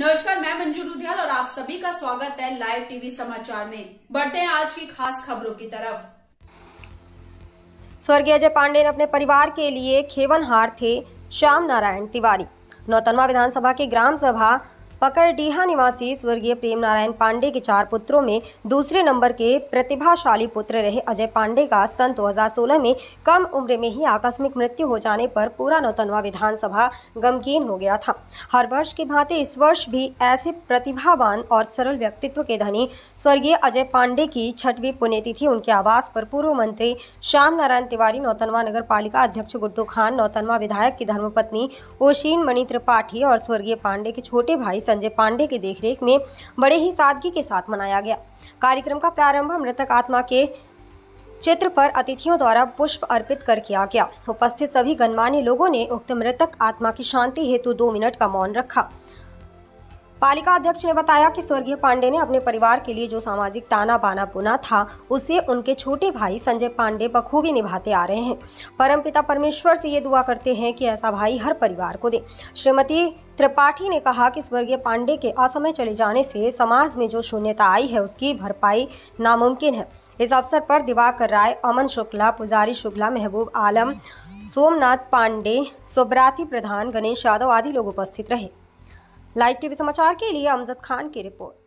नमस्कार मैं मंजू रुदियाल और आप सभी का स्वागत है लाइव टीवी समाचार में बढ़ते हैं आज की खास खबरों की तरफ स्वर्गीय अजय पांडे ने अपने परिवार के लिए खेवनहार थे श्याम नारायण तिवारी नौतनवा विधानसभा के ग्राम सभा पकड़डीहा निवासी स्वर्गीय प्रेम नारायण पांडे के चार पुत्रों में दूसरे नंबर के प्रतिभाशाली पुत्र रहे अजय पांडे का सन 2016 में कम उम्र में ही आकस्मिक मृत्यु हो जाने पर पूरा नौतनवा विधानसभा गमगीन हो गया था हर वर्ष की भांति इस वर्ष भी ऐसे प्रतिभावान और सरल व्यक्तित्व के धनी स्वर्गीय अजय पांडे की छठवीं पुण्यतिथि उनके आवास पर पूर्व मंत्री श्याम नारायण तिवारी नौतनवा नगर पालिका अध्यक्ष गुड्डू खान नौतनवा विधायक की धर्मपत्नी ओशीन मणि त्रिपाठी और स्वर्गीय पांडे के छोटे भाई संजय पांडे की देखरेख में बड़े ही सादगी के साथ मनाया गया कार्यक्रम का प्रारंभ मृतक आत्मा के चित्र पर अतिथियों द्वारा पुष्प अर्पित कर किया गया उपस्थित सभी गणमान्य लोगों ने उक्त मृतक आत्मा की शांति हेतु दो मिनट का मौन रखा पालिका अध्यक्ष ने बताया कि स्वर्गीय पांडे ने अपने परिवार के लिए जो सामाजिक ताना बाना बुना था उसे उनके छोटे भाई संजय पांडे बखूबी निभाते आ रहे हैं परमपिता परमेश्वर से ये दुआ करते हैं कि ऐसा भाई हर परिवार को दे श्रीमती त्रिपाठी ने कहा कि स्वर्गीय पांडे के असमय चले जाने से समाज में जो शून्यता आई है उसकी भरपाई नामुमकिन है इस अवसर पर दिवाकर राय अमन शुक्ला पुजारी शुक्ला महबूब आलम सोमनाथ पांडे सुब्राती प्रधान गणेश यादव आदि लोग उपस्थित रहे लाइव टीवी समाचार के लिए अमजद खान की रिपोर्ट